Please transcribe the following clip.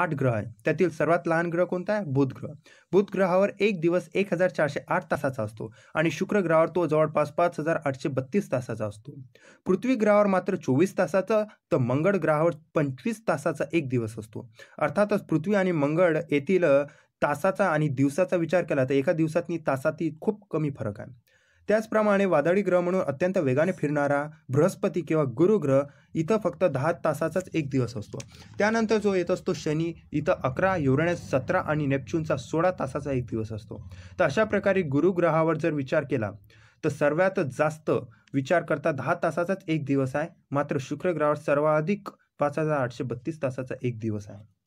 आठ ग्रह आहे त्यातील सर्वात लहान ग्रह कोणता आहे बुध ग्रह बुध ग्रहावर एक दिवस एक हजार चारशे आठ तासाचा असतो आणि शुक्र ग्रहावर तो जवळपास पाच हजार आठशे बत्तीस तासाचा असतो पृथ्वी ग्रहावर मात्र चोवीस तासाचा तर मंगळ ग्रहावर पंचवीस तासाचा एक दिवस असतो अर्थातच पृथ्वी आणि मंगळ येथील तासाचा आणि दिवसाचा विचार केला तर एका दिवसातनी तासातील खूप कमी फरक आहे त्याचप्रमाणे वादळी ग्रह म्हणून अत्यंत वेगाने फिरणारा बृहस्पती किंवा गुरुग्रह इथं फक्त दहा तासाचाच एक दिवस असतो त्यानंतर जो येत असतो शनी इथं अकरा युरेनस सतरा आणि नेपच्यूनचा सोळा तासाचा एक दिवस असतो तर अशा प्रकारे गुरुग्रहावर जर विचार केला तर सर्वात जास्त विचार करता दहा तासाचाच एक दिवस आहे मात्र शुक्रग्रहावर सर्वाधिक पाच हजार आठशे बत्तीस तासाचा एक दिवस आहे